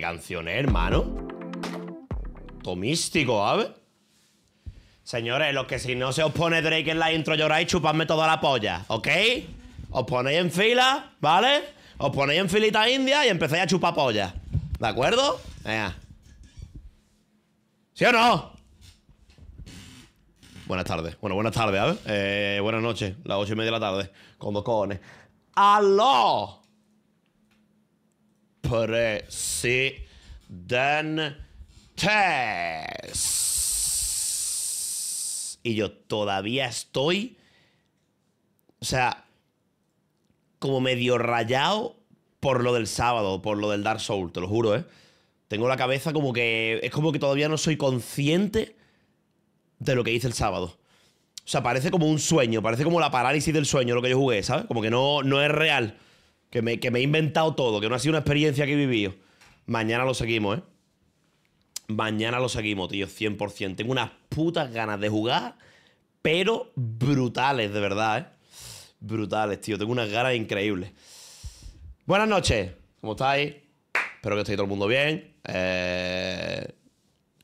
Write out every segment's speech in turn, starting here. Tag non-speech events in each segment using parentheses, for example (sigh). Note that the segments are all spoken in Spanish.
canciones canción, hermano? Tomístico, ver? Señores, los que si no se os pone Drake en la intro lloráis, chupadme toda la polla, ¿ok? Os ponéis en fila, ¿vale? Os ponéis en filita india y empezáis a chupar polla. ¿De acuerdo? Venga. ¿Sí o no? Buenas tardes. Bueno, buenas tardes, a Eh, buenas noches, las ocho y media de la tarde. Con dos cojones. ¡Aló! presidentes. Y yo todavía estoy, o sea, como medio rayado por lo del sábado, por lo del Dark Souls, te lo juro, ¿eh? Tengo la cabeza como que. Es como que todavía no soy consciente de lo que hice el sábado. O sea, parece como un sueño, parece como la parálisis del sueño lo que yo jugué, ¿sabes? Como que no, no es real que me, he inventado todo, que no ha sido una experiencia que he vivido. Mañana lo seguimos, ¿eh? Mañana lo seguimos, tío, 100%. Tengo unas putas ganas de jugar, pero brutales, de verdad, ¿eh? Brutales, tío. Tengo unas ganas increíbles. Buenas noches. ¿Cómo estáis? Espero que estéis todo el mundo bien. Eh,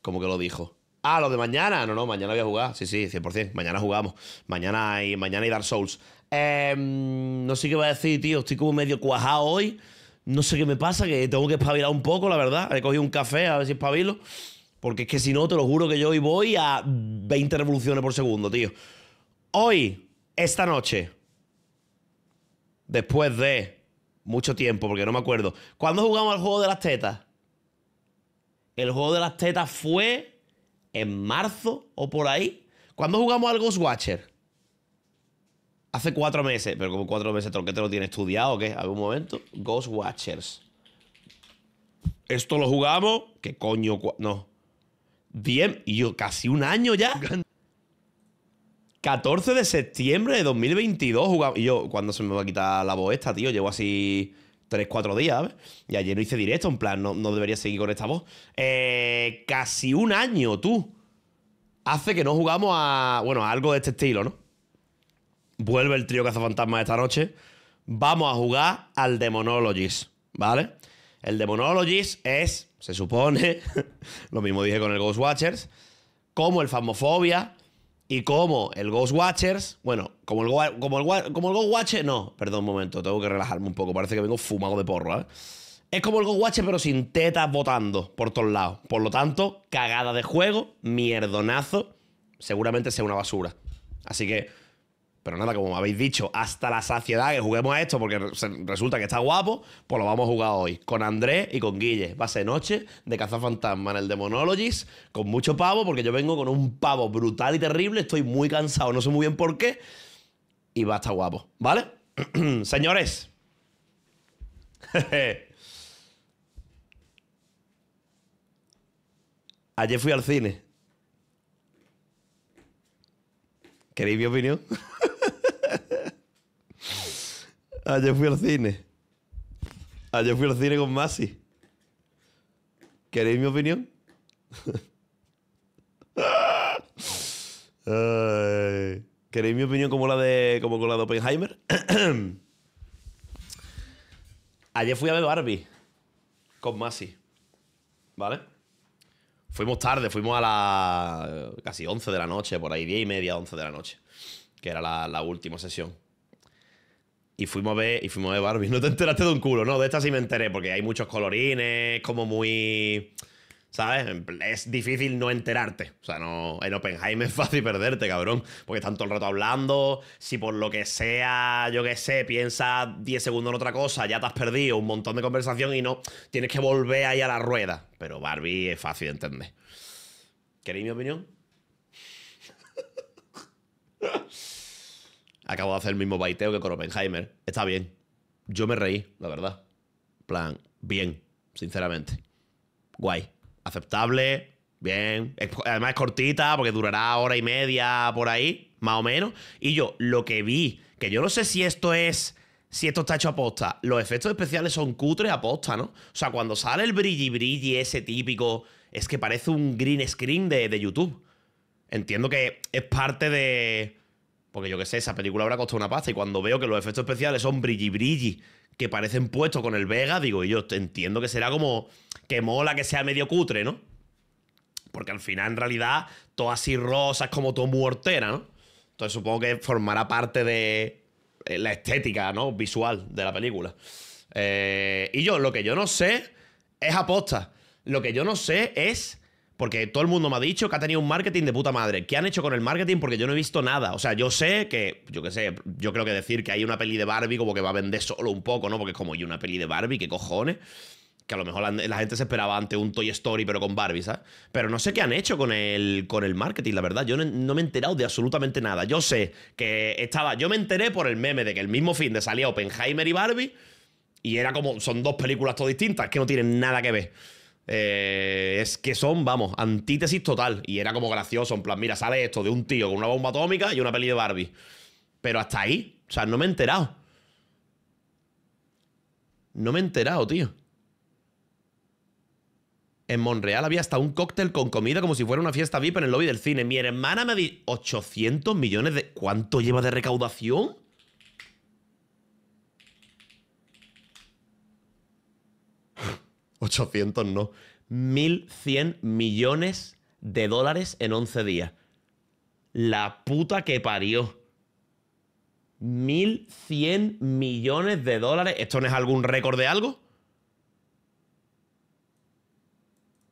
como que lo dijo. Ah, lo de mañana. No, no, mañana voy a jugar. Sí, sí, 100%. Mañana jugamos. Mañana y, mañana y Dark Souls. Em, no sé qué va a decir, tío. Estoy como medio cuajado hoy. No sé qué me pasa, que tengo que espabilar un poco, la verdad. He cogido un café, a ver si espabilo. Porque es que si no, te lo juro que yo hoy voy a 20 revoluciones por segundo, tío. Hoy, esta noche, después de mucho tiempo, porque no me acuerdo, ¿cuándo jugamos al juego de las tetas? El juego de las tetas fue en marzo o por ahí. ¿Cuándo jugamos al Ghostwatcher? hace cuatro meses, pero como cuatro meses, que te lo tiene estudiado o qué? A momento. Ghost Watchers. Esto lo jugamos. ¿Qué coño? No. Bien, y yo casi un año ya. 14 de septiembre de 2022 jugamos. Y yo, ¿cuándo se me va a quitar la voz esta, tío? Llevo así tres, cuatro días, ¿sabes? Y ayer no hice directo, en plan, no, debería seguir con esta voz. Eh, casi un año, tú. Hace que no jugamos a, bueno, algo de este estilo, ¿no? Vuelve el trío Cazafantasma esta noche. Vamos a jugar al Demonologies, ¿vale? El Demonologies es, se supone, (laughs) lo mismo dije con el Ghost Watchers, como el Famofobia y como el Ghost Watchers, bueno, como el, como como el Ghost no, perdón un momento, tengo que relajarme un poco, parece que vengo fumado de porro, ¿eh? Es como el Ghost pero sin tetas votando por todos lados. Por lo tanto, cagada de juego, mierdonazo, seguramente sea una basura. Así que pero nada, como habéis dicho, hasta la saciedad que juguemos a esto, porque resulta que está guapo, pues lo vamos a jugar hoy. Con Andrés y con Guille. Va a ser noche de cazafantasma en el Demonologies, con mucho pavo, porque yo vengo con un pavo brutal y terrible. Estoy muy cansado, no sé muy bien por qué. Y va a estar guapo, ¿vale? (clears throat) Señores. (laughs) Ayer fui al cine. ¿Queréis mi opinión? (laughs) Ayer fui al cine. Ayer fui al cine con Masi. ¿Queréis mi opinión? (laughs) ¿Queréis mi opinión como la de, como con la de Oppenheimer? (clears throat) Ayer fui a ver Barbie con Masi. ¿Vale? Fuimos tarde, fuimos a las casi 11 de la noche, por ahí 10 y media, 11 de la noche, que era la última sesión. Y fuimos, a ver, y fuimos a ver Barbie. (laughs) No te enteraste de un culo, ¿no? De esta sí me enteré, porque hay muchos colorines, como muy... ¿Sabes? Es difícil no enterarte. O sea, no, en Oppenheimer es (laughs) fácil perderte, cabrón. Porque están todo el rato hablando. Si por lo que sea, yo qué sé, piensas 10 segundos en otra cosa, ya te has perdido un montón de conversación y no tienes que volver ahí a la rueda. Pero Barbie es fácil de entender. ¿Queréis mi opinión? (laughs) Acabo de hacer el mismo baiteo que con Oppenheimer. Está bien. Yo me reí, la verdad. plan, bien, sinceramente. Guay. Aceptable, bien. Además es cortita porque durará hora y media por ahí, más o menos. Y yo, lo que vi, que yo no sé si esto es si esto está hecho a posta. Los efectos especiales son cutres a posta, ¿no? O sea, cuando sale el brilli brilli ese típico, es que parece un green screen de YouTube. Entiendo que es parte de, porque yo qué sé, esa película habrá costado una pasta. Y cuando veo que los efectos especiales son brilli brilli, que parecen puestos con el Vega, digo, y yo entiendo que será como que mola que sea medio cutre, ¿no? Porque al final, en realidad, todo así rosas como todo muy ¿no? Entonces supongo que formará parte de eh, la estética, ¿no? Visual de la película. Eh, y yo, lo que yo no sé es aposta. Lo que yo no sé es porque todo el mundo me ha dicho que ha tenido un marketing de puta madre. ¿Qué han hecho con el marketing? Porque yo no he visto nada. O sea, yo sé que, yo qué sé, yo creo que decir que hay una peli de Barbie como que va a vender solo un poco, ¿no? Porque es como, ¿y una peli de Barbie? ¿Qué cojones? Que a lo mejor la, gente se esperaba ante un Toy Story, pero con Barbie, ¿sabes? Pero no sé qué han hecho con el, con el marketing, la verdad. Yo no, me he enterado de absolutamente nada. Yo sé que estaba. Yo me enteré por el meme de que el mismo fin de salía Oppenheimer y Barbie. Y era como. Son dos películas todas distintas que no tienen nada que ver. Eh, es que son, vamos, antítesis total. Y era como gracioso, en plan, mira, sale esto de un tío con una bomba atómica y una peli de Barbie. Pero hasta ahí, o sea, no me he enterado. No me he enterado, tío. En Monreal había hasta un cóctel con comida como si fuera una fiesta VIP en el lobby del cine. Mi hermana me di 800 millones de... ¿Cuánto lleva de recaudación? 800 no, 1.100 millones de dólares en 11 días. La puta que parió. 1.100 millones de dólares. ¿Esto no es algún récord de algo?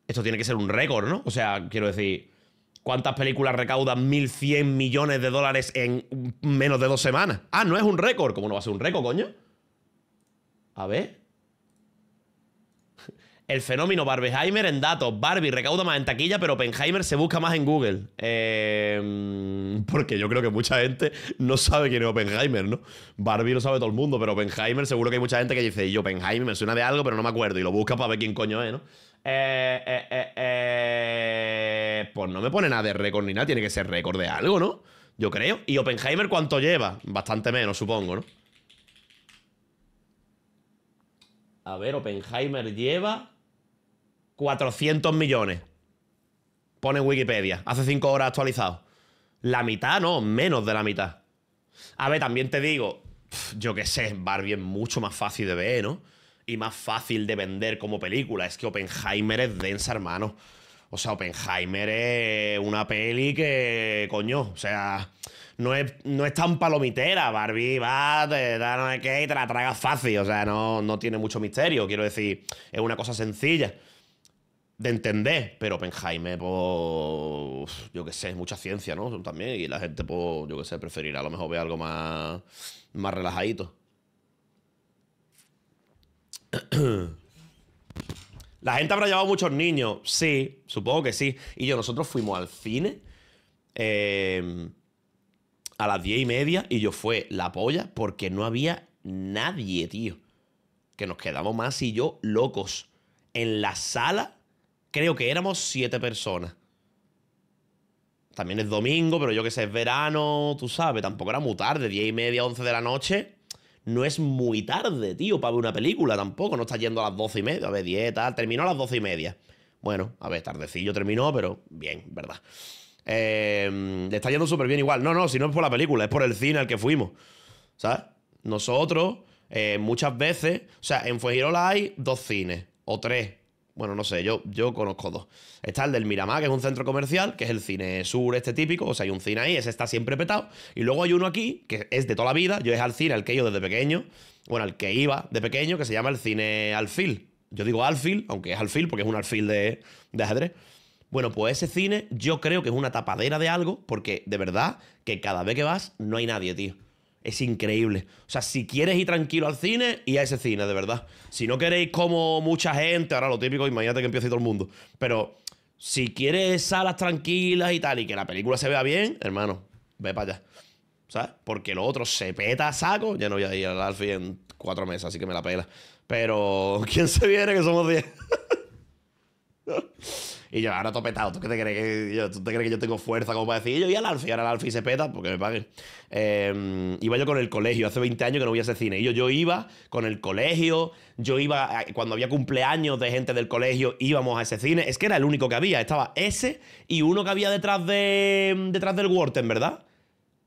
Esto tiene que ser un récord, ¿no? O sea, quiero decir, ¿cuántas películas recaudan 1.100 millones de dólares en menos de dos semanas? Ah, no es un récord. ¿Cómo no va a ser un récord, coño? A ver. El fenómeno Barbeheimer en datos. Barbie recauda más en taquilla, pero Oppenheimer se busca más en Google. Em, porque yo creo que mucha gente no sabe quién es Oppenheimer, ¿no? Barbie lo sabe todo el mundo, pero Oppenheimer seguro que hay mucha gente que dice, yo Oppenheimer me suena de algo, pero no me acuerdo. Y lo busca para ver quién coño es, ¿no? Eh, eh, eh, pues no me pone nada de récord ni nada. Tiene que ser récord de algo, ¿no? Yo creo. ¿Y Oppenheimer cuánto lleva? Bastante menos, supongo, ¿no? A ver, Oppenheimer lleva 400 millones. Pone en Wikipedia. Hace 5 horas actualizado. La mitad, no, menos de la mitad. A ver, también te digo, yo qué sé, Barbie es mucho más fácil de ver, ¿no? Y más fácil de vender como película. Es que Oppenheimer es densa, hermano. O sea, Oppenheimer es una peli que, coño, o sea, no es, no es tan palomitera. Barbie va, te da no sé qué y te la tragas fácil. O sea, no, no tiene mucho misterio. Quiero decir, es una cosa sencilla de entender, pero Penjaime pues, yo qué sé, es mucha ciencia, ¿no? También, y la gente, pues, yo qué sé, preferirá a lo mejor ver algo más, más relajadito. La gente habrá llevado muchos niños, sí, supongo que sí. Y yo, nosotros fuimos al cine em, a las diez y media y yo fue la polla porque no había nadie, tío. Que nos quedamos más y yo locos. En la sala creo que éramos siete personas. También es domingo, pero yo que sé, es verano, tú sabes, tampoco era muy tarde, diez y media, once de la noche. No es muy tarde, tío, para ver una película tampoco. No está yendo a las doce y media, a ver, diez, tal. Terminó a las doce y media. Bueno, a ver, tardecillo terminó, pero bien, ¿verdad? Em, está yendo súper bien igual. No, no, si no es por la película, es por el cine al que fuimos. ¿Sabes? Nosotros, eh, muchas veces, o sea, en Fuegirola hay dos cines, o tres, bueno, no sé, yo, yo conozco dos. Está el del Miramar, que es un centro comercial, que es el cine sur este típico, o sea, hay un cine ahí, ese está siempre petado. Y luego hay uno aquí, que es de toda la vida, yo es al cine al que yo desde pequeño, bueno, al que iba de pequeño, que se llama el cine alfil. Yo digo alfil, aunque es alfil, porque es un alfil de, de ajedrez. Bueno, pues ese cine yo creo que es una tapadera de algo, porque de verdad que cada vez que vas no hay nadie, tío es increíble. O sea, si quieres ir tranquilo al cine, y a ese cine, de verdad. Si no queréis como mucha gente, ahora lo típico, imagínate que empieza todo el mundo. Pero si quieres salas tranquilas y tal, y que la película se vea bien, hermano, ve para allá. ¿Sabes? Porque lo otro se peta a saco. Ya no voy a ir al Alfie en cuatro meses, así que me la pela. Pero, (laughs) ¿quién se viene que somos 10? (laughs) Y yo, ahora todo petado, ¿tú qué te crees? Que yo, ¿Tú te crees que yo tengo fuerza como para decir? Y yo, y al Alfi, ahora al Alfi se peta porque me paguen. Em, iba yo con el colegio, hace 20 años que no voy a ese cine. Y yo, yo iba con el colegio, yo iba, cuando había cumpleaños de gente del colegio, íbamos a ese cine. Es que era el único que había, estaba ese y uno que había detrás, de, em, detrás del Wharton, ¿verdad?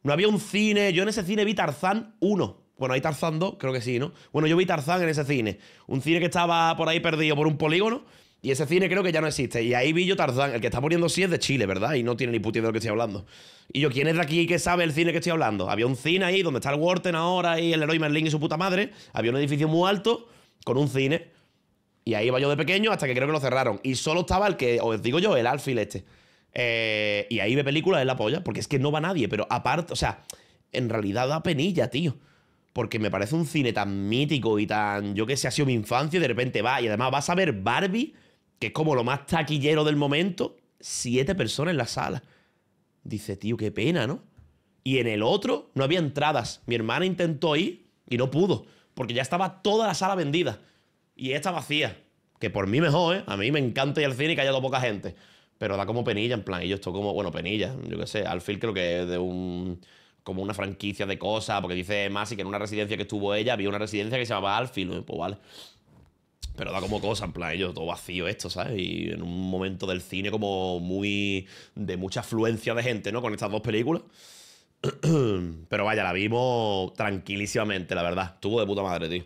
No había un cine, yo en ese cine vi Tarzán 1. Bueno, hay Tarzán 2, creo que sí, ¿no? Bueno, yo vi Tarzán en ese cine. Un cine que estaba por ahí perdido por un polígono. Y ese cine creo que ya no existe. Y ahí vi yo Tarzán. El que está poniendo sí es de Chile, ¿verdad? Y no tiene ni puta de lo que estoy hablando. Y yo, ¿quién es de aquí que sabe el cine que estoy hablando? Había un cine ahí donde está el Wharton ahora y el Leroy Merlin y su puta madre. Había un edificio muy alto con un cine. Y ahí iba yo de pequeño hasta que creo que lo cerraron. Y solo estaba el que, os digo yo, el alfil este. Eh, y ahí ve películas de la polla, porque es que no va nadie. Pero aparte, o sea, en realidad da penilla, tío porque me parece un cine tan mítico y tan, yo que sé, ha sido mi infancia y de repente va. Y además vas a ver Barbie que es como lo más taquillero del momento, siete personas en la sala. Dice, tío, qué pena, ¿no? Y en el otro no había entradas. Mi hermana intentó ir y no pudo, porque ya estaba toda la sala vendida y esta vacía. Que por mí mejor, ¿eh? A mí me encanta ir al cine y que haya poca gente. Pero da como penilla, en plan, y yo estoy como, bueno, penilla, yo qué sé, Alfil creo que es de un como una franquicia de cosas, porque dice más que en una residencia que estuvo ella había una residencia que se llamaba Alfil, pues vale. Pero da como cosa, en plan, todo vacío esto, ¿sabes? Y en un momento del cine como muy... de mucha afluencia de gente, ¿no? Con estas dos películas. (clears throat) Pero vaya, la vimos tranquilísimamente, la verdad. Estuvo de puta madre, tío.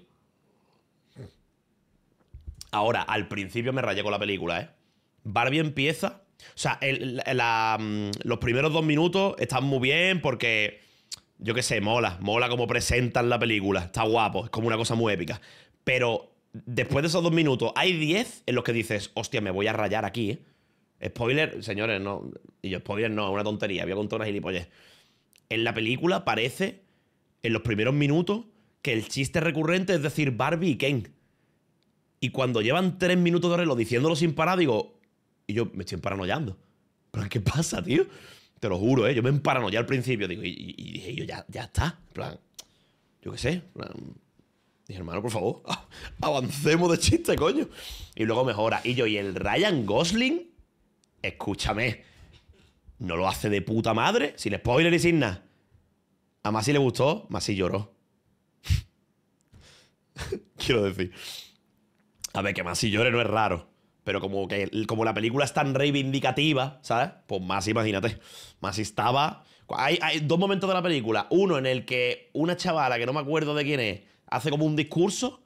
Ahora, al principio me rayé con la película, ¿eh? Barbie empieza. O sea, mm, los primeros dos minutos están muy bien porque. Yo qué sé, mola. Mola como presentan la película. Está guapo. Es como una cosa muy épica. Pero después de esos dos minutos, hay diez en los que dices, hostia, me voy a rayar aquí. ¿eh? Spoiler, señores, no. Y yo, spoiler, no, es una tontería, Había a contar una gilipollez. En la película parece, en los primeros minutos, que el chiste recurrente es decir Barbie y Ken. Y cuando llevan tres minutos de reloj diciéndolo sin parar, digo, y yo me estoy paranoiando. ¿Pero qué pasa, tío? Te lo juro, ¿eh? Yo me emparanoyé al principio, digo, y, dije yo, ya, ya está. En plan, yo qué sé, plan, hermano, por favor, (laughs) avancemos de chiste, coño. Y luego mejora. Y yo, y el Ryan Gosling, escúchame, no lo hace de puta madre, sin spoiler y sin nada. A Masi le gustó, Masi lloró. (laughs) Quiero decir. A ver, que Masi llore no es raro. Pero como, que, como la película es tan reivindicativa, ¿sabes? Pues Masi, imagínate. Masi estaba. Hay, hay dos momentos de la película. Uno en el que una chavala, que no me acuerdo de quién es, hace como un discurso,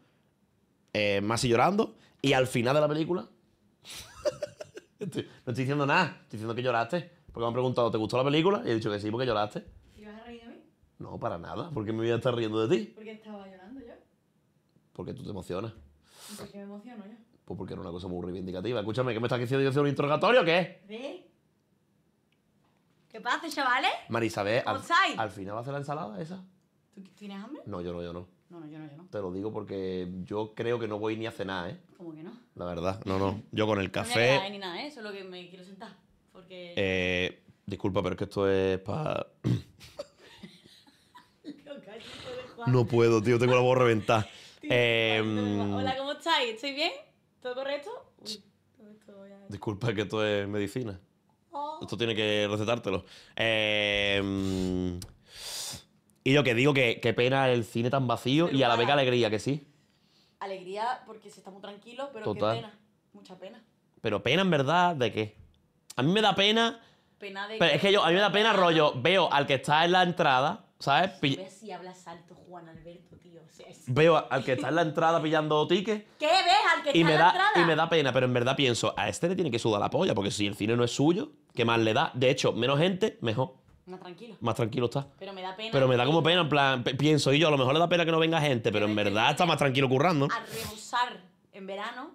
eh, más y llorando, y al final de la película... (laughs) no estoy diciendo nada, estoy diciendo que lloraste, porque me han preguntado, ¿te gustó la película? Y he dicho que sí, porque lloraste. ¿Y vas a reír de mí? No, para nada, porque me voy a estar riendo de ti. Porque estaba llorando yo? Porque tú te emocionas. por qué me emociono yo? Pues porque era una cosa muy reivindicativa. Escúchame, ¿qué me estás diciendo? ¿Yo hacer un interrogatorio o qué? ¿Ve? ¿Qué pasa, chavales? Marisabel, al, al final va a hacer la ensalada esa. ¿Tú tienes hambre? No, yo no, yo no. No, no, yo no, yo no. Te lo digo porque yo creo que no voy ni a cenar, ¿eh? ¿Cómo que no? La verdad, no, no. Yo con el café. No hay ni nada, ¿eh? Solo que me quiero sentar. Porque. Eh, disculpa, pero es que esto es para. (laughs) no puedo, tío, tengo la voz reventada. (laughs) eh, Hola, ¿cómo estáis? ¿Estoy bien? ¿Todo correcto? Uy, todo Disculpa, que esto es medicina. Oh. Esto tiene que recetártelo. Eh. Y lo que digo, que qué pena el cine tan vacío y a la vez alegría, que sí. Alegría porque se está muy tranquilo, pero qué pena. Mucha pena. Pero pena en verdad, ¿de qué? A mí me da pena. Pena de. Pero es que yo, a mí me da pena, rollo. Veo al que está en la entrada, ¿sabes? Pill... si hablas alto, Juan Alberto, tío. Veo al que está en la entrada pillando tickets. ¿Qué ves al que está en la da, entrada? Y me da pena, pero en verdad pienso, a este le tiene que sudar la polla, porque si el cine no es suyo, ¿qué más le da? De hecho, menos gente, mejor. Más tranquilo. Más tranquilo está. Pero me da pena. Pero me da como pena, en plan, pienso y yo, a lo mejor le da pena que no venga gente, pero, en verdad está más tranquilo currando. A rehusar en verano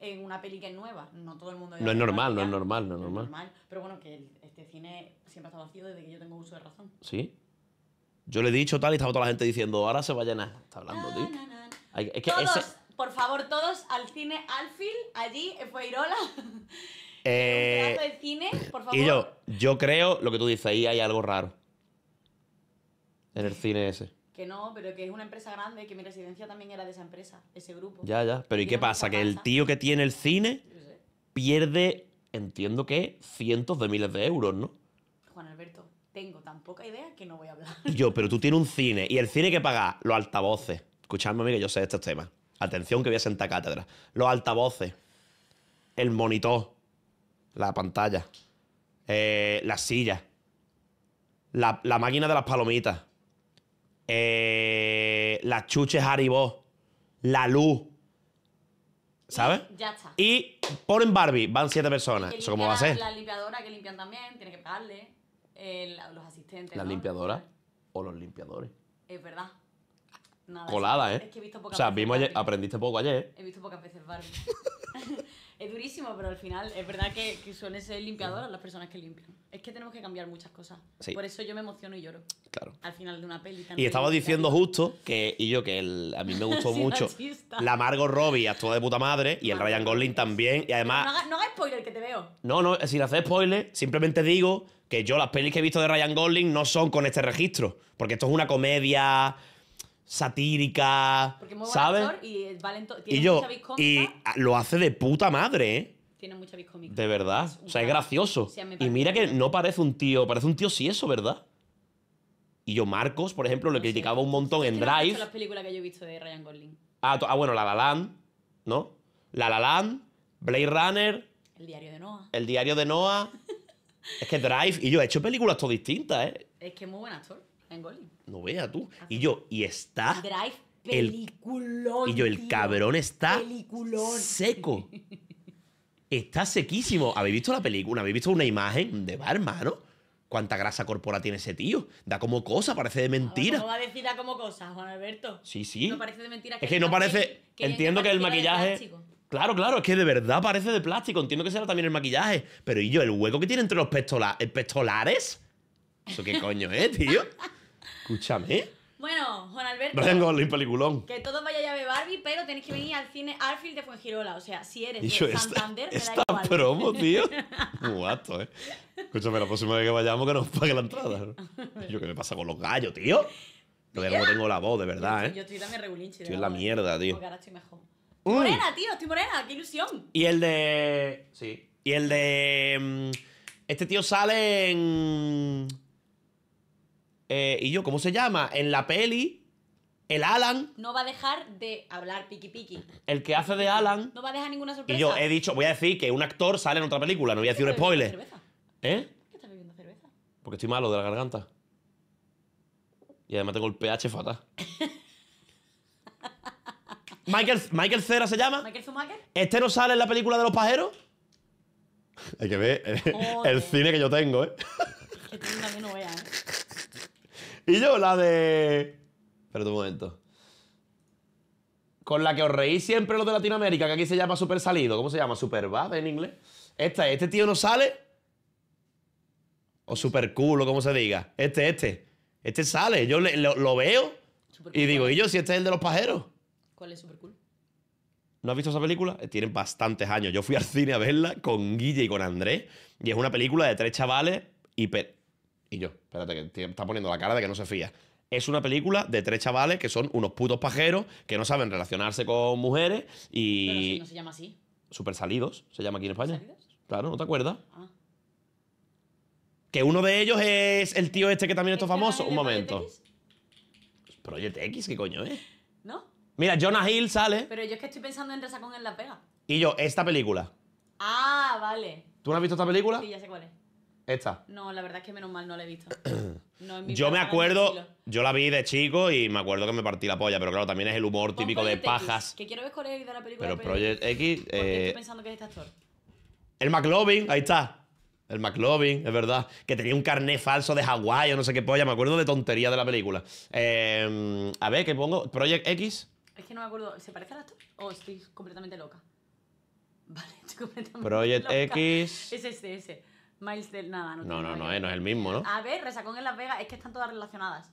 en una peli que es nueva. No todo el mundo. No es normal, no es normal, no es normal. Pero bueno, que este cine siempre ha estado vacío desde que yo tengo uso de razón. Sí. Yo le he dicho tal y estaba toda la gente diciendo, ahora se va a llenar. Está hablando, tío. Es que todos, por favor, todos al cine Alfil, allí, en Fueirola. (laughs) Eh, cine, Y yo, yo creo lo que tú dices, ahí hay algo raro. En el cine ese. Que no, pero que es una empresa grande, que mi residencia también era de esa empresa, ese grupo. Ya, ya. Pero ¿y qué pasa? Que el tío que tiene el cine pierde, entiendo que, cientos de miles de euros, ¿no? Juan Alberto, tengo tan poca idea que no voy a hablar. Yo, pero tú tienes un cine, y el cine que paga, los altavoces. Escuchadme, mire, yo sé estos temas. Atención que voy a sentar cátedra. Los altavoces, el monitor, la pantalla, eh, las sillas, la, la, máquina de las palomitas, eh, las chuches Haribo, la luz. ¿Sabes? Ya está. Y ponen Barbie, van siete personas. ¿Eso cómo va a ser? Las limpiadoras que limpian también, tienes que pagarle. Eh, los asistentes. ¿Las limpiadoras o los limpiadores? Es verdad. Nada, Colada, ¿eh? Es que he visto pocas O sea, vimos aprendiste poco ayer. He visto pocas veces Barbie. (laughs) Es durísimo, pero al final es verdad que, que suelen ser limpiadoras las personas que limpian. Es que tenemos que cambiar muchas cosas. Por eso yo me emociono y lloro. Claro. Al final de una peli. y estaba diciendo justo que, y yo, que a mí me gustó (laughs) mucho. La Margot Robbie actuó de puta madre y el Ryan Gosling también. Y además. No hagas no spoiler que te veo. No, no, sin hacer spoiler, simplemente digo que yo las pelis que he visto de Ryan Gosling no son con este registro. Porque esto es una comedia satírica, ¿sabes? y tiene yo mucha y lo hace de puta madre, ¿eh? Tiene mucha biscómica. De verdad. O sea, es gracioso. y mira que no parece un tío, parece un tío sí eso, ¿verdad? Y yo, Marcos, por ejemplo, lo criticaba un montón en Drive. ¿Cuáles las películas que yo he visto de Ryan Gosling. Ah, ah, bueno, La La Land, ¿no? La La Land, Blade Runner, El diario de Noah. El diario de Noah. es que Drive. Y yo he hecho películas todas distintas, ¿eh? Es que es muy buen actor. En No vea tú. Y yo, y está. Drive, peliculón. El, y yo, el cabrón está. Seco. está sequísimo. ¿Habéis visto la película? ¿Habéis visto una imagen de bar, hermano? ¿Cuánta grasa corporal tiene ese tío? Da como cosa, parece de mentira. No va a decir da como cosa, Juan Alberto? Sí, sí. No parece de mentira. Que es que no parece... entiendo que, el maquillaje... Claro, claro, es que de verdad parece de plástico. Entiendo que será también el maquillaje. Pero ¿y yo el hueco que tiene entre los eh, pestolares. ¿Eso qué coño es, tío? (laughs) Escúchame. Bueno, Juan Alberto. tengo Gosling, peliculón. Que todos vayáis a ver Barbie, pero tenéis que venir al cine Arfield de Fuengirola. O sea, si eres de Santander, esta, me da igual. promo, (laughs) tío. Guato, ¿eh? Escúchame, la próxima vez que vayamos que nos pague la entrada. (laughs) Yo, ¿qué me pasa con los gallos, tío? Yo no tengo la voz, de verdad, ¿eh? Yo estoy también regulinche. Estoy en la mierda, eh. tío. Porque ahora estoy mejor. Mm. Morena, tío, estoy morena, qué ilusión. Y el de... Sí. Y el de... Mm, este tío sale en... Eh, y yo, ¿cómo se llama? En la peli, el Alan. No va a dejar de hablar piqui piqui. El que hace de Alan. No va a dejar ninguna sorpresa. Y yo he dicho, voy a decir que un actor sale en otra película, no voy a decir un spoiler. ¿Eh? qué estás bebiendo cerveza? Porque estoy malo de la garganta. Y además tengo el pH fatal. (laughs) Michael, Michael Cera se llama. Michael Este no sale en la película de los pajeros. Hay que ver eh, el, cine que yo tengo, ¿eh? Este que no ¿eh? Y yo la de... Espera un momento. Con la que os reí siempre los de Latinoamérica, que aquí se llama super salido. ¿Cómo se llama? Super bad en inglés. Esta, este tío no sale. O super culo, como se diga. Este, este. Este sale. Yo lo, veo y digo, ¿y yo si este es el de los pajeros? ¿Cuál es super cool? ¿No has visto esa película? Eh, tienen bastantes años. Yo fui al cine a verla con Guille y con Andrés. Y es una película de tres chavales hiper, y yo, espérate, que está poniendo la cara de que no se fía. Es una película de tres chavales que son unos putos pajeros que no saben relacionarse con mujeres y. Pero si no se llama así. Super salidos, se llama aquí en España. Claro, ¿no te acuerdas? Ah. Que uno de ellos es el tío este que también es famoso. Un momento. Project X, ¿qué coño Eh? ¿No? Mira, Jonah Hill sale. Pero yo es que estoy pensando en con en La Pega. Y yo, esta película. Ah, vale. ¿Tú no has visto esta película? Sí, ya sé cuál es. ¿Esta? No, la verdad es que menos mal no la he visto. (clears throat) yo me acuerdo, yo la vi de chico y me acuerdo que me partí la polla, pero claro, también es el humor típico de pajas. que quiero ver él y de la película. Pero Project X. Eh, qué estoy pensando que es este actor. El McLovin, ahí está. El McLovin, es verdad. Que tenía un carné falso de Hawái o no sé qué polla. Me acuerdo de tontería de la película. Eh, a ver, ¿qué pongo? ¿Project X? Es que no me acuerdo. ¿Se parece al actor? ¿O oh, estoy completamente loca? (laughs) Vale, estoy completamente Project loca. Project X. Es este, ese, ese. Miles nada, no. No, no, no, eh, no es el mismo, ¿no? A ver, Resacón en Las Vegas, es que están todas relacionadas.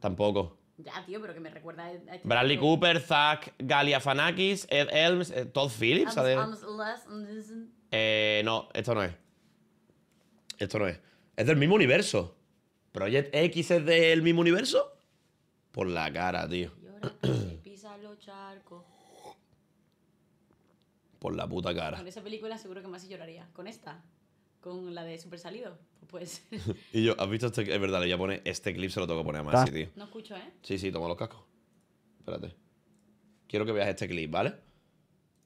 Tampoco. Ya, tío, pero que me recuerda a este Bradley Cooper, Cooper, Zach Fanakis, Ed Elms, eh, Todd Phillips. I'm, eh, no, esto no es. Esto no es. Es del mismo universo. Project X es del mismo universo. Por la cara, tío. Pisa los (clears throat) charcos. Por la puta cara. Con esa película seguro que más lloraría. Con esta con la de Super Salido. Pues. (laughs) y yo, ¿has visto este Es verdad, le voy a poner este clip, se lo tengo que poner a ah. tío. No escucho, ¿eh? Sí, sí, toma los cascos. Espérate. Quiero que veas este clip, ¿vale?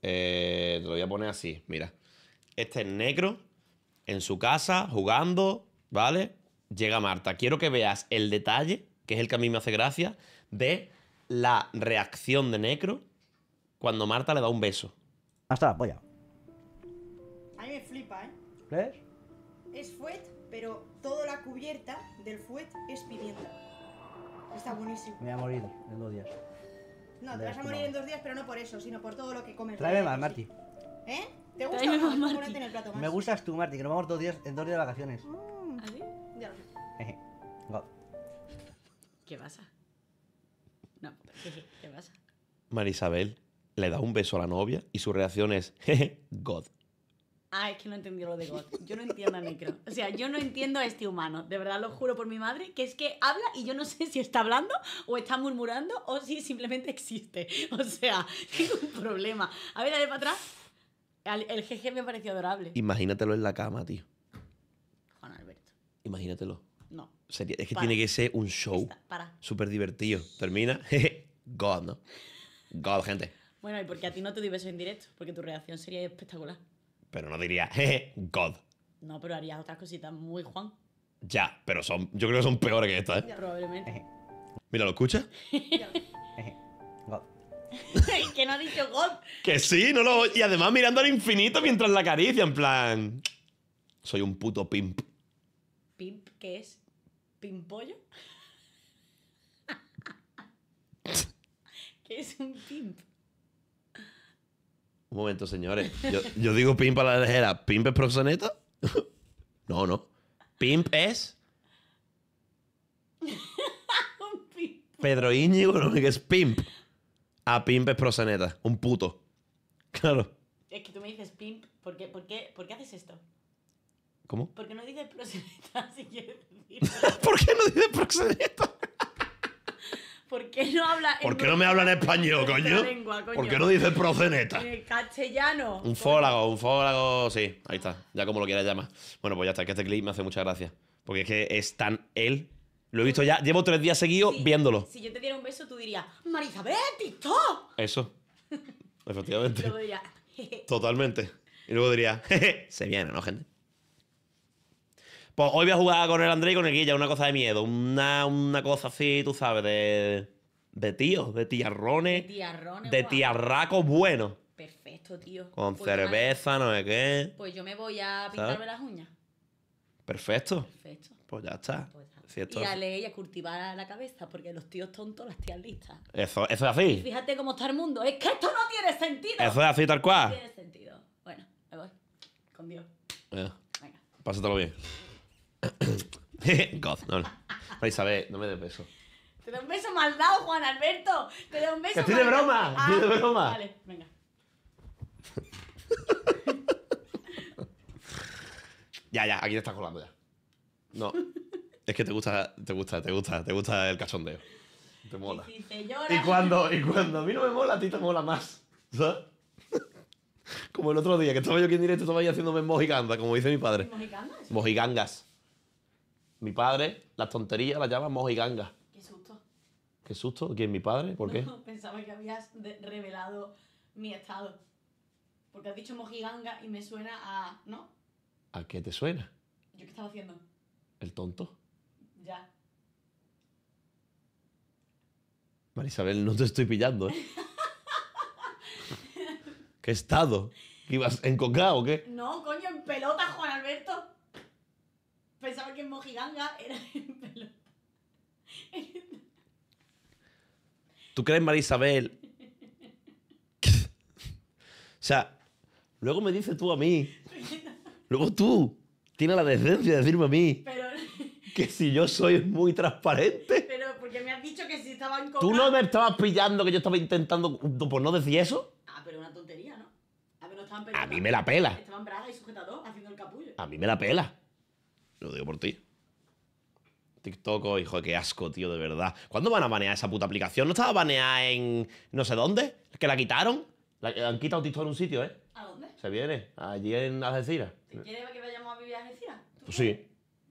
Eh, te lo voy a poner así, mira. Este es negro, en su casa, jugando, ¿vale? Llega Marta. Quiero que veas el detalle, que es el que a mí me hace gracia, de la reacción de Necro cuando Marta le da un beso. Hasta la polla. A me flipa, ¿eh? es fuet, pero toda la cubierta del fuet es pimienta. Está buenísimo. Me voy a morir en dos días. No, te vas a morir en dos días, pero no por eso, sino por todo lo que comes. Tráeme más, Marti. ¿Eh? ¿Te gusta? Tráeme más, Marti. Me gustas tú, Marti, que nos vamos dos días, en dos días de vacaciones. Mm. ¿Así? ¿Ah, ya lo sé. God. ¿Qué pasa? No, ¿qué pasa? Marisabel le da un beso a la novia y su reacción es, jeje, God. Ah, es que no entendió lo de God. Yo no entiendo a Necro. O sea, yo no entiendo a este humano. De verdad, lo juro por mi madre, que es que habla y yo no sé si está hablando o está murmurando o si simplemente existe. O sea, es (laughs) un problema. A ver, dale para atrás. El, jeje me pareció adorable. Imagínatelo en la cama, tío. Juan Alberto. Imagínatelo. No. Sería, es que tiene que ser un show. Para. Súper divertido. Termina. (laughs) God, ¿no? God, gente. Bueno, ¿y porque a ti no te di beso en directo? Porque tu reacción sería espectacular pero no diría, jeje, God. No, pero haría otras cositas muy Juan. Ya, pero son, yo creo que son peores que estas, ¿eh? Ya, probablemente. Mira, ¿lo escuchas? God. (laughs) que no ha dicho God. Que sí, no lo. Y además mirando al infinito mientras la acaricia, en plan. Soy un puto pimp. ¿Pimp qué es? ¿Pimpollo? (laughs) ¿Qué es un pimp? Un momento, señores. Yo, digo pimp a la ligera. ¿Pimp es proxeneta? (laughs) no, no. Pimp es. (laughs) Pedro Íñigo no que es pimp. A ah, pimp es proxeneta. Un puto. Claro. Es que tú me dices pimp. ¿Por qué, por qué, por qué haces esto? ¿Cómo? ¿Por no dices proxeneta (laughs) si quieres decir? ¿Por qué no dices proxeneta? ¿Por qué no habla ¿Por no me hablan español, coño? ¿Por qué no dices proceneta? En eh, castellano. Un fórago, un fórago, sí, ahí está, ya como lo quieras llamar. Bueno, pues ya está, que este clip me hace mucha gracia. Porque es que es tan él. Lo he visto ya, llevo tres días seguidos viéndolo. Si yo te diera un beso, tú dirías, Marisabel, TikTok. Eso. (laughs) Efectivamente. Luego (laughs) Totalmente. Y luego diría, (laughs) se viene, ¿no, gente? Pues hoy voy a jugar con el André y con el Guilla, una cosa de miedo, una, una cosa así, tú sabes, de, de tíos, de tiarrones, de, tiarrones, de tiarracos buenos. Perfecto, tío. Con pues cerveza, no sé qué. Pues yo me voy a pintarme las uñas. Perfecto. Perfecto. Pues ya está. Pues y a leer y a cultivar la cabeza, porque los tíos tontos, las tías listas. Eso, eso es así. fíjate cómo está el mundo. Es que esto no tiene sentido. Eso es así, tal cual. No tiene sentido. Bueno, me voy. Con Dios. Venga. Pásatelo bien. (laughs) God, no, no. Isabel, no me des beso. Te doy un beso mal dado, Juan Alberto. Te doy un beso. ¡Que estoy de broma! Ah, ¡Estoy de broma! Vale, venga. (laughs) ya, ya, aquí te estás colando ya. No. Es que te gusta, te gusta, te gusta, te gusta el cachondeo. Te mola. Y, y cuando, y cuando a mí no me mola, a ti te mola más. ¿Sabes? como el otro día, que estaba yo aquí en directo, estaba yo haciéndome mojiganga, como dice mi padre. ¿Mojigangas? Mojigangas. Mi padre, las tonterías las llama mojiganga. Qué susto. Qué susto. ¿Quién mi padre? ¿Por qué? (laughs) pensaba que habías revelado mi estado. Porque has dicho mojiganga y me suena a. ¿No? ¿A qué te suena? ¿Yo qué estaba haciendo? ¿El tonto? Ya. Marisabel, no te estoy pillando, ¿eh? (laughs) ¿Qué estado? ibas en coca o qué? No, coño, en pelota, Juan Alberto pensaba que en Mojiganga era en pelo. ¿Tú crees, María Isabel? o sea, luego me dices tú a mí. Luego tú tienes la decencia de decirme a mí. Pero... Que si yo soy muy transparente. Pero porque me has dicho que si estaba en ¿Tú no me estabas pillando que yo estaba intentando por no decir eso? Ah, pero una tontería, ¿no? A mí estaban A mí me la pela. Estaban bragas y sujetador haciendo el capullo. A mí me la pela. Lo digo por ti. TikTok, hijo oh, hijo, qué asco, tío, de verdad. ¿Cuándo van a banear esa puta aplicación? ¿No estaba baneada en no sé dónde? ¿Que la quitaron? La, eh, han quitado TikTok en un sitio, ¿eh? ¿A dónde? Se viene, allí en Algeciras. quieres que vayamos a vivir a Algeciras? Pues sí,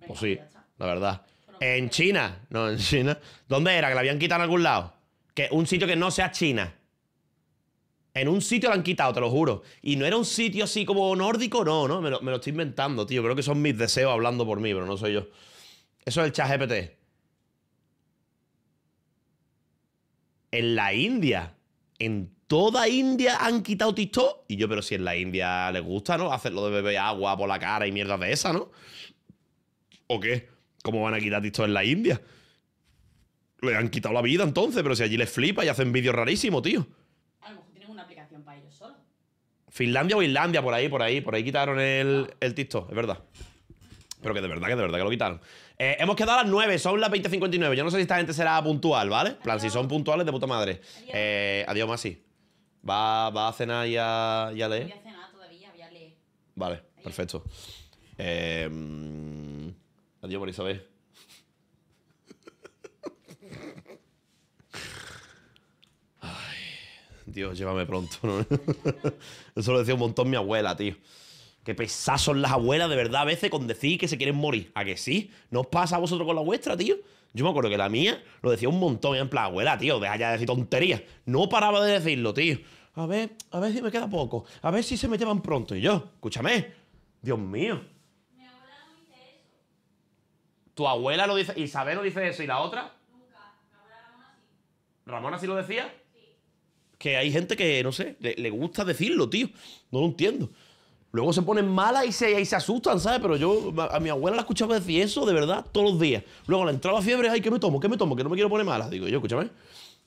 pues sí, la verdad. En China, no, en China. ¿Dónde era? ¿Que la habían quitado en algún lado? Que un sitio que no sea China. En un sitio lo han quitado, te lo juro. Y no era un sitio así como nórdico, no, no, me lo, estoy inventando, tío. Creo que son mis deseos hablando por mí, pero no soy yo. Eso es el chat GPT. En la India, en toda India han quitado TikTok. Y yo, pero si en la India les gusta, ¿no? Hacerlo de beber agua por la cara y mierdas de esa, ¿no? ¿O qué? ¿Cómo van a quitar TikTok en la India? Le han quitado la vida entonces, pero si allí les flipa y hacen vídeos rarísimos, tío. Finlandia o Islandia, por ahí, por ahí, por ahí quitaron el, el TikTok, es verdad. Pero que de verdad, que de verdad que lo quitaron. Eh, hemos quedado a las 9, son las 20.59. Yo no sé si esta gente será puntual, ¿vale? plan, si son puntuales, de puta madre. Adiós, eh, Masi. Va, ¿Va, a cenar y a, le. Voy a cenar todavía, voy a leer. Vale, perfecto. Eh, mm, adiós, Marisabel. Dios, llévame pronto. ¿no? (laughs) Eso lo decía un montón mi abuela, tío. Qué pesadas son las abuelas, de verdad, a veces con decir que se quieren morir. ¿A que sí? ¿No os pasa a vosotros con la vuestra, tío? Yo me acuerdo que la mía lo decía un montón, en plan, abuela, tío, deja ya de decir tonterías. No paraba de decirlo, tío. A ver, a ver si me queda poco. A ver si se me llevan pronto. Y yo, escúchame. Dios mío. Mi abuela no dice eso. ¿Tu abuela lo dice? ¿Isabel no dice eso? ¿Y la otra? Nunca. mi abuela Ramona sí. ¿Ramona sí lo decía? que hay gente que, no sé, le, gusta decirlo, tío. No lo entiendo. Luego se ponen malas y se, y se asustan, ¿sabes? Pero yo a mi abuela la escuchaba decir eso de verdad todos los días. Luego le entraba fiebre, ay, ¿qué me tomo? ¿Qué me tomo? Que no me quiero poner mala. Digo yo, escúchame,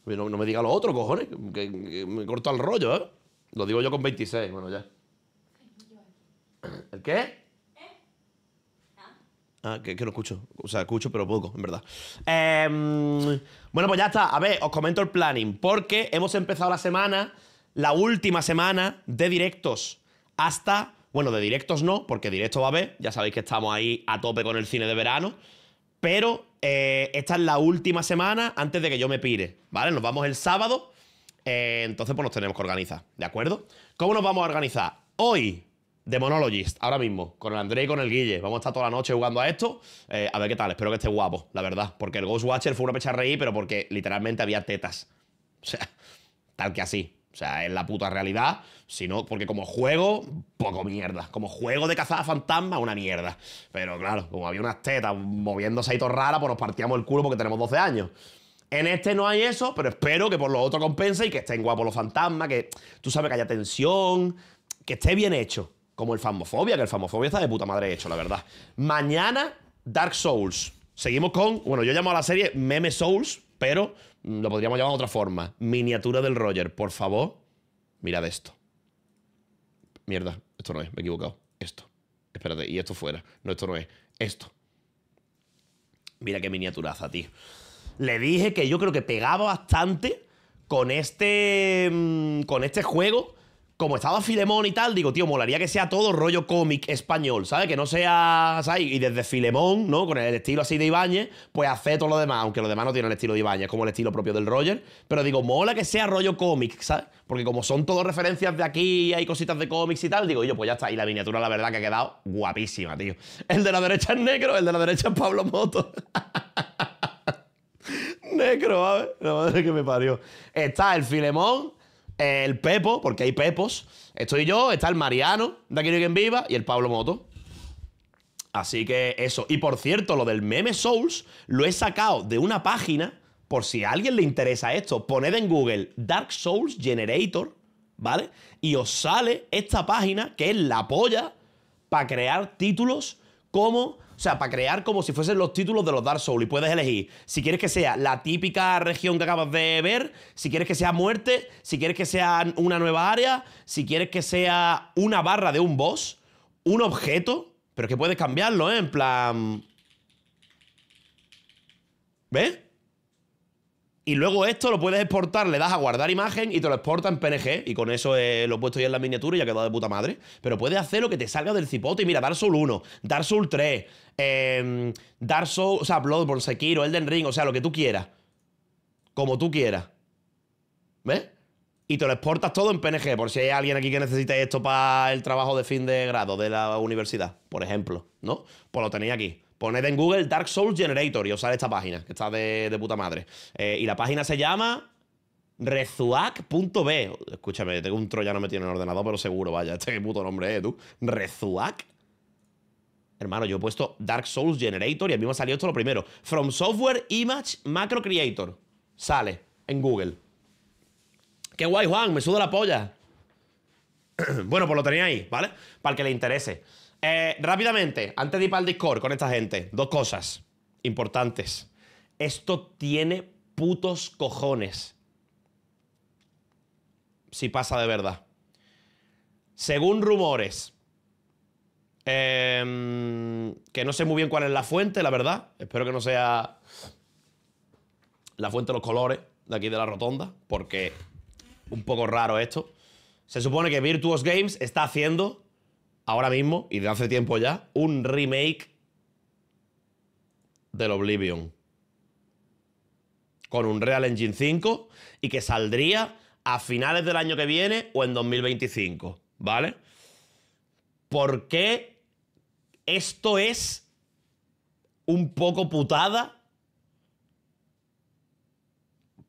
no, me diga lo otro, cojones, que, me corto el rollo, ¿eh? Lo digo yo con 26, bueno, ya. ¿El qué? Ah, que, no escucho. O sea, escucho, pero poco, en verdad. Em, bueno, pues ya está. A ver, os comento el planning. Porque hemos empezado la semana, la última semana de directos. Hasta. Bueno, de directos no, porque directos va a haber. Ya sabéis que estamos ahí a tope con el cine de verano. Pero eh, esta es la última semana antes de que yo me pire. ¿Vale? Nos vamos el sábado. Eh, entonces, pues nos tenemos que organizar. ¿De acuerdo? ¿Cómo nos vamos a organizar? Hoy Demonologist, Monologist ahora mismo, con el André y con el Guille. Vamos a estar toda la noche jugando a esto. Eh, a ver qué tal, espero que esté guapo, la verdad. Porque el Ghost Watcher fue una pecha reí, pero porque literalmente había tetas. (laughs) O sea, tal que así. O sea, es la puta realidad, sino porque como juego, poco mierda. Como juego de cazada fantasma, una mierda. Pero claro, como había unas tetas moviéndose ahí todo rara, pues nos partíamos el culo porque tenemos 12 años. En este no hay eso, pero espero que por lo otro compense y que estén guapos los fantasmas, que tú sabes que haya tensión, que esté bien hecho como el Famofobia, que el Famofobia está de puta madre hecho, la verdad. Mañana, Dark Souls. Seguimos con, bueno, yo llamo a la serie Meme Souls, pero mm, lo podríamos llamar de otra forma. Miniatura del Roger, por favor, mirad esto. Mierda, esto no es, me he equivocado. Esto. Espérate, y esto fuera. No, esto no es. Esto. Mira qué miniaturaza, tío. Le dije que yo creo que pegaba bastante con este, mm, con este juego como estaba Filemón y tal, digo, tío, molaría que sea todo rollo cómic español, ¿sabes? Que no sea, ¿sabes? Y desde Filemón, ¿no? Con el estilo así de Ibañez, pues hace todo lo demás, aunque lo demás no tiene el estilo de Ibáñez, como el estilo propio del Roger. Pero digo, mola que sea rollo cómic, ¿sabes? Porque como son todo referencias de aquí, hay cositas de cómics y tal, digo, yo, pues ya está. Y la miniatura, la verdad, que ha quedado guapísima, tío. El de la derecha es negro, el de la derecha es Pablo Moto. (laughs) negro, ver? La madre que me parió. Está el Filemón el Pepo, porque hay Pepos. Estoy yo, está el Mariano, de aquí no hay quien viva, y el Pablo Moto. Así que eso. Y por cierto, lo del meme Souls lo he sacado de una página. Por si a alguien le interesa esto, poned en Google Dark Souls Generator, ¿vale? Y os sale esta página que es la polla para crear títulos como o sea, para crear como si fuesen los títulos de los Dark Souls y puedes elegir si quieres que sea la típica región que acabas de ver, si quieres que sea muerte, si quieres que sea una nueva área, si quieres que sea una barra de un boss, un objeto, pero que puedes cambiarlo, ¿eh? En plan... ¿Ves? Y luego esto lo puedes exportar, le das a guardar imagen y te lo exporta en PNG. Y con eso eh, lo he puesto ya en la miniatura y ya quedado de puta madre. Pero puedes hacer lo que te salga del cipote. Y mira, Dark Soul 1, Dark Soul 3, em, Dark Souls, o sea, Bloodborne, Sekiro, Elden Ring, o sea, lo que tú quieras. Como tú quieras. ¿Ves? Y te lo exportas todo en PNG, por si hay alguien aquí que necesite esto para el trabajo de fin de grado de la universidad, por ejemplo, ¿no? Pues lo tenéis aquí poned en Google Dark Souls Generator y os sale esta página, que está de, puta madre. Eh, y la página se llama rezuac.b. Escúchame, tengo un troyano metido en el ordenador, pero seguro, vaya, este puto nombre es, eh, tú. Rezuac. Hermano, yo he puesto Dark Souls Generator y a mí me ha salido esto lo primero. From Software Image Macro Creator. Sale en Google. Qué guay, Juan, me suda la polla. (clears throat) bueno, pues lo tenía ahí, ¿vale? Para el que le interese. Eh, rápidamente, antes de ir para el Discord con esta gente, dos cosas importantes. Esto tiene putos cojones. Si pasa de verdad. Según rumores, em, que no sé muy bien cuál es la fuente, la verdad. Espero que no sea la fuente de los colores de aquí de la rotonda, porque un poco raro esto. Se supone que Virtuos Games está haciendo ahora mismo, y de hace tiempo ya, un remake del Oblivion. Con un Real Engine 5 y que saldría a finales del año que viene o en 2025, ¿vale? ¿Por qué esto es un poco putada?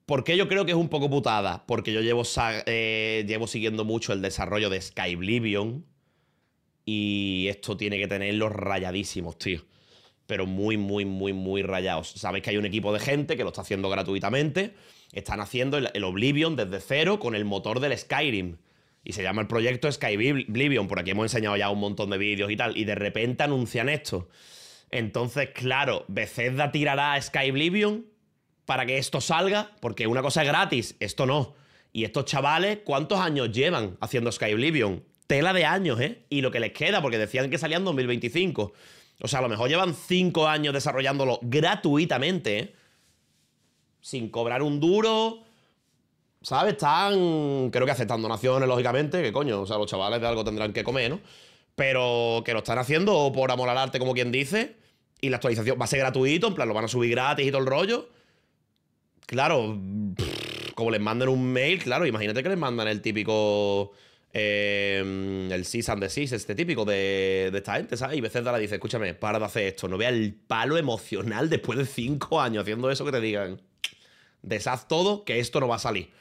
¿Por qué yo creo que es un poco putada? Porque yo llevo, eh, llevo siguiendo mucho el desarrollo de Skyblivion y esto tiene que tenerlos rayadísimos, tío. Pero muy, muy, muy, muy rayados. Sabéis que hay un equipo de gente que lo está haciendo gratuitamente. Están haciendo el, Oblivion desde cero con el motor del Skyrim. Y se llama el proyecto Skyblivion. Por aquí hemos enseñado ya un montón de vídeos y tal. Y de repente anuncian esto. Entonces, claro, Bethesda tirará a Skyblivion para que esto salga. Porque una cosa es gratis, esto no. Y estos chavales, ¿cuántos años llevan haciendo Skyblivion? tela de años, ¿eh? Y lo que les queda, porque decían que salían en 2025. O sea, a lo mejor llevan cinco años desarrollándolo gratuitamente, ¿eh? Sin cobrar un duro. ¿Sabes? Están, creo que aceptan donaciones, lógicamente, que coño, o sea, los chavales de algo tendrán que comer, ¿no? Pero que lo están haciendo por amor al arte, como quien dice, y la actualización va a ser gratuito, en plan, lo van a subir gratis y todo el rollo. Claro, como les manden un mail, claro, imagínate que les mandan el típico Em, el sis and the Seas, este típico de, esta gente, ¿sabes? Y veces le dice, escúchame, para de hacer esto, no vea el palo emocional después de cinco años haciendo eso que te digan, deshaz todo, que esto no va a salir.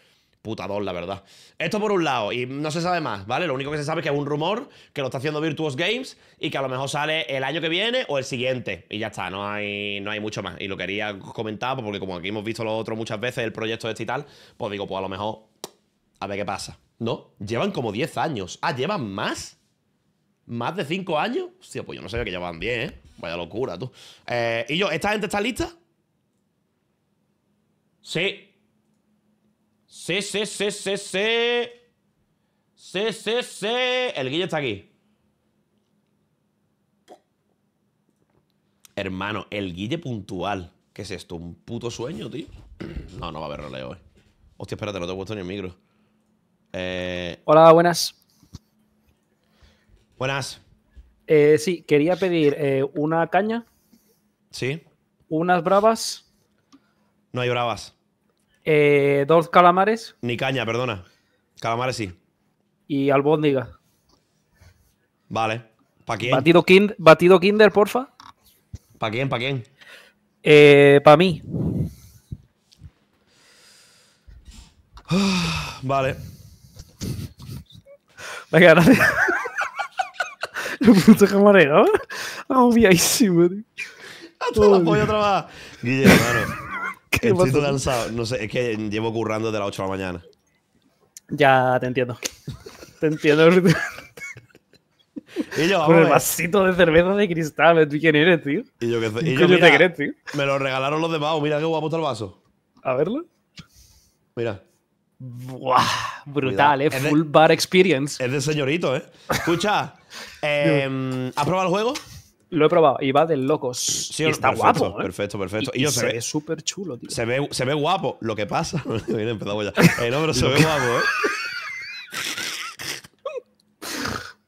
Putador, la verdad. Esto por un lado, y no se sabe más, ¿vale? Lo único que se sabe es que es un rumor, que lo está haciendo Virtuos Games y que a lo mejor sale el año que viene o el siguiente. Y ya está, no hay, no hay mucho más. Y lo quería comentar, pues, porque como aquí hemos visto lo otro muchas veces, el proyecto este y tal, pues digo, pues a lo mejor, a ver qué pasa. No, llevan como 10 años. Ah, ¿llevan más? ¿Más de 5 años? Hostia, pues yo no sabía que llevaban 10, ¿eh? Vaya locura, tú. Eh, y yo, ¿esta gente está lista? Sí. Sí, sí, sí, sí, sí. Sí, sí, sí. El guille está aquí. Hermano, el guille puntual. ¿Qué es esto? ¿Un puto sueño, tío? (clears throat) No, no va a haber roleo hoy. Eh. Hostia, espérate, no te he puesto ni el micro. Eh, Hola, buenas. Buenas. Eh, sí, quería pedir eh, una caña. Sí. Unas bravas. No hay bravas. dos calamares. Ni caña, perdona. Calamares sí. Y albóndiga. Vale. ¿Para quién? Batido, Kinder, porfa. ¿Para quién? ¿Para quién? para mí. (sighs) Vale. Vaya, lo o ¿Lo Ramaré, não vi aí cima. Ah, ah toda la polla otra Guille, hermano. Estoy todo cansado. No sé, es que llevo currando de las 8 de la mañana. Ya, te entiendo. te entiendo. (laughs) Y yo, Con el vasito de cerveza de cristal, ¿tú quién eres, tío? Y yo, qué? y yo te crees, tío? Me lo regalaron los demás, mira qué guapo está el vaso. A verlo. Mira. Buah, brutal, ¿eh? Full bar experience. Es de señorito, ¿eh? Escucha, (laughs) eh, em, ¿has probado el juego? Lo he probado y va de locos. Sí, y está guapo. ¿eh? Perfecto, perfecto. Y, se, ve súper chulo, tío. Se ve, se ve guapo. Lo que pasa. (laughs) ya. Eh, no, pero se ve guapo,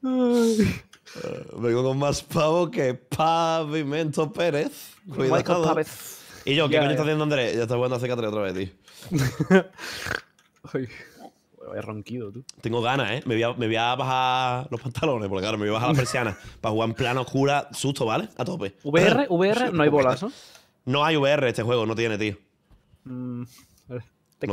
¿eh? (laughs) Vengo con más pavo que Pavimento Pérez. Cuidado. Y yo, ¿qué coño está haciendo Andrés? Ya está jugando a CK3 otra vez, tío ronquido, tú. Tengo ganas, ¿eh? Me voy, a, bajar los pantalones, porque claro, me voy a bajar la persiana para jugar en plano oscura, susto, ¿vale? A tope. ¿VR? (laughs) ¿VR? ¿No hay bolas No hay VR este juego, no tiene, tío. Mm, te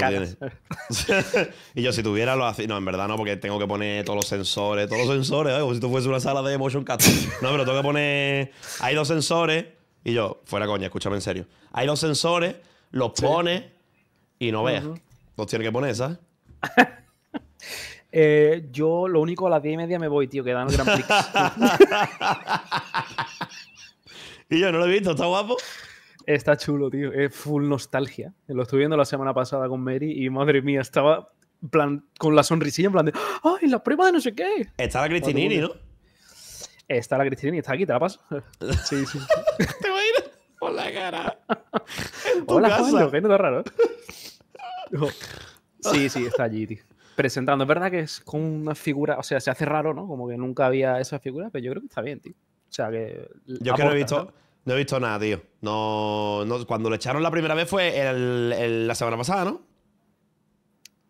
(laughs) y yo, si tuviera, lo así. No, en verdad no, porque tengo que poner todos los sensores, todos los sensores, ¿eh? como si tú fuese una sala de motion capture. No, pero tengo que poner. Hay dos sensores, y yo, fuera coña, escúchame en serio. Hay dos sensores, los pones y no veas. No tiene que poner esa. (laughs) eh, yo lo único a las 10 y media me voy, tío, que dan el Gran Prix. (laughs) y yo no lo he visto, está guapo. Está chulo, tío. Es full nostalgia. Lo estuve viendo la semana pasada con Mary y madre mía, estaba plan, con la sonrisilla en plan de ¡Ay, la prueba de no sé qué! Está la Cristinini, ¿no? Está la Cristinini, está aquí, ¿te la paso? (laughs) sí, sí. Te voy a ir por la cara. Hola, casa. que no está raro. ¿eh? Sí, sí, está allí, tío. Presentando. Es verdad que es con una figura, o sea, se hace raro, ¿no? Como que nunca había esa figura, pero yo creo que está bien, tío. O sea, que. Yo que no he visto. No he visto nada, tío. No, cuando lo echaron la primera vez fue la semana pasada, ¿no?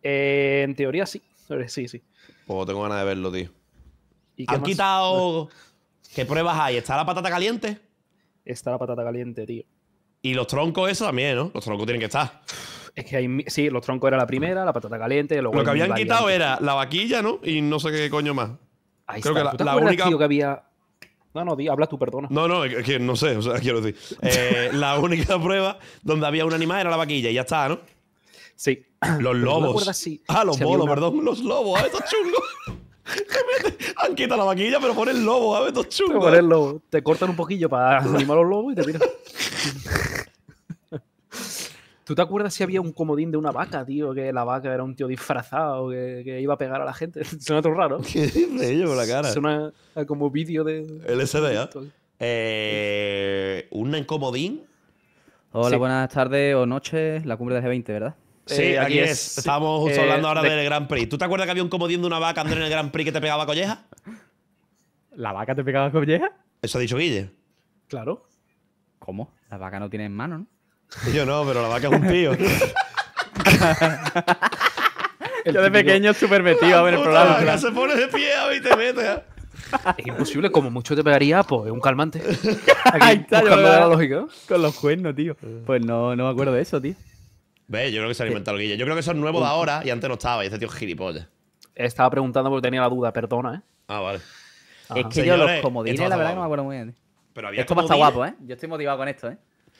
Eh, en teoría sí. Eh, sí, sí. Pues tengo ganas de verlo, tío. Han quitado. ¿Qué pruebas hay? ¿Está la patata caliente? Está la patata caliente, tío. Y los troncos, eso también, ¿no? Los troncos tienen que estar. Es que hay, sí, los troncos era la primera, la patata caliente. Lo que habían quitado era la vaquilla, ¿no? Y no sé qué coño más. Ahí Creo que la, única. Tío, que había... No, no, di, habla tú, perdona. No, no, es que no sé, o sea, (laughs) quiero decir. Eh, (laughs) la única prueba donde había un animal era la vaquilla y ya está, ¿no? Sí. Los lobos. No ah, los si bolos, perdón. Los lobos, a estos chungos. (laughs) Han quitado la vaquilla, pero ponen lobo, ver, Estos chungos. Te cortan un poquillo para animar los lobos y te tiran. ¿Tú te acuerdas si había un comodín de una vaca, tío? Que la vaca era un tío disfrazado que, iba a pegar a la gente. (laughs) Suena todo raro. ¿Qué dice ello por la cara? Suena como vídeo de. LSDA. Eh, ¿Un comodín? Hola, buenas tardes o noches. La cumbre de G20, ¿verdad? Sí, eh, aquí, es. Estamos hablando eh, ahora del Grand Prix. ¿Tú te acuerdas que había un comodín de una vaca, andando en el Grand Prix que te pegaba colleja? ¿La vaca te pegaba colleja? Eso ha dicho Guille. Claro. ¿Cómo? La vaca no tiene mano, ¿no? yo no, pero la vaca es un tío. yo de pequeño súper metido a ver el programa. se pone de pie y te mete. ¿eh? Es imposible, como mucho te pegaría, pues es un calmante. (laughs) Ahí está, la Con los cuernos, tío. Pues no, no me acuerdo de eso, tío. Ve, yo creo que se ha inventado Guille. Yo creo que eso es nuevo de ahora y antes no estaba. Y este tío es gilipollas. Estaba preguntando porque tenía la duda, perdona, ¿eh? Ah, vale. Es que yo los comodines, la verdad, que no me acuerdo muy bien. Pero había esto guapo, ¿eh? Yo estoy motivado con esto, ¿eh?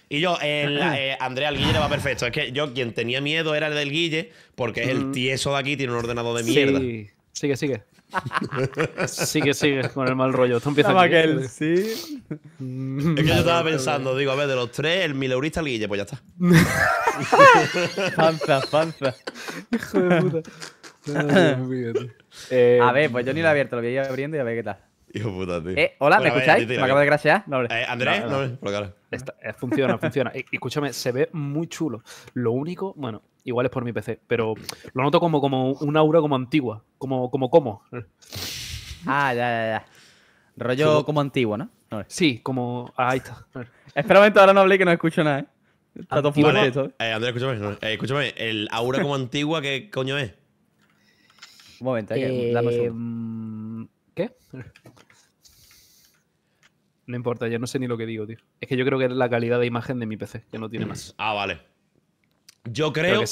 Y yo, el, (clears throat) eh, Andrea, el Guille le va perfecto. Es que yo quien tenía miedo era el del Guille, porque es el mm. tieso de aquí, tiene un ordenador de mierda. Sí, sigue, sigue. (laughs) sigue, sigue con el mal rollo. Esto empieza aquí. él ¿eh? sí. Es que yo estaba pensando, digo, a ver, de los tres, el mileurista, el Guille, pues ya está. panza, (laughs) panza. Hijo de puta. (laughs) Eh, a ver, pues yo ni lo he abierto, lo voy a ir abriendo y a ver qué tal. Hijo puta, tío. Eh, hola, ¿me escucháis? me acabo de crashear. Eh, Andrés, no, no, no, eh, funciona, funciona. Y, escúchame, se ve muy chulo. Lo único, bueno, igual es por mi PC, pero lo noto como, como un aura como antigua. Como, como, como. Ah, ya, ya, ya. Rollo como antiguo, ¿no? Sí, como. Ah, ahí está. Espera un momento, ahora no hablé que no escucho nada, ¿eh? Está todo fumado ¿eh? eh, Andrés, escúchame. escúchame, el aura como antigua, ¿qué coño es? Un momento, eh, que, ¿Qué? No importa, ya no sé ni lo que digo, tío. Es que yo creo que es la calidad de imagen de mi PC, que no tiene más. (clears throat) Ah, vale. Yo creo,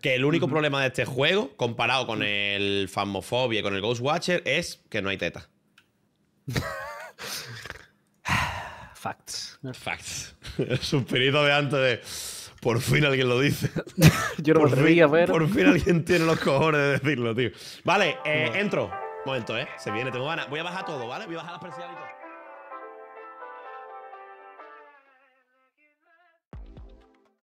que, el único problema de este juego, comparado con el Famofobia y con el Ghost Watcher, es que no hay teta. (sighs) Facts. Facts. (laughs) El suspirito de antes de. Por fin alguien lo dice. (laughs) yo no por, fin, a ver. por fin alguien tiene los cojones de decirlo, tío. Vale, eh, entro. Momento, ¿eh? Se viene, tengo ganas. Voy a bajar todo, ¿vale? Voy a bajar las presiones y todo.